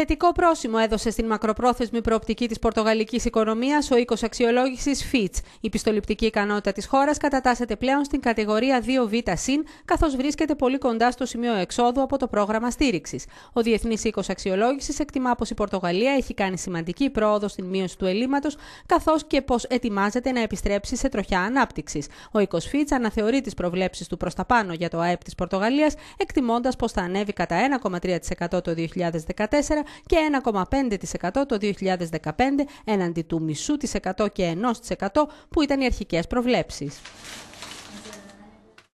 Θετικό πρόσημο έδωσε στην μακροπρόθεσμη προοπτική της πορτογαλικής οικονομίας ο οίκος αξιολόγησης Fitch. Η πιστοληπτική ικανότητα της χώρας κατατάσσεται πλέον στην κατηγορία 2β συν, καθώς βρίσκεται πολύ κοντά στο σημείο εξόδου από το πρόγραμμα στήριξης. Ο Διεθνής Οίκος Αξιολόγησης εκτιμά πως η Πορτογαλία έχει κάνει σημαντική πρόοδο στην μείωση του ελλείμματος, καθώς και πως ετοιμάζεται να επιστρέψει σε τροχιά ανάπτυξης. Ο οίκος Fitch αναθεωρεί τις προβλέψεις του προς τα πάνω για το ΑΕΠ της Πορτογαλίας, εκτιμώντας πως θα ανέβει κατά 1,3% το 2014 και 1,5% το 2015 έναντι του μισού 100 και 1% που ήταν οι αρχικές προβλέψεις.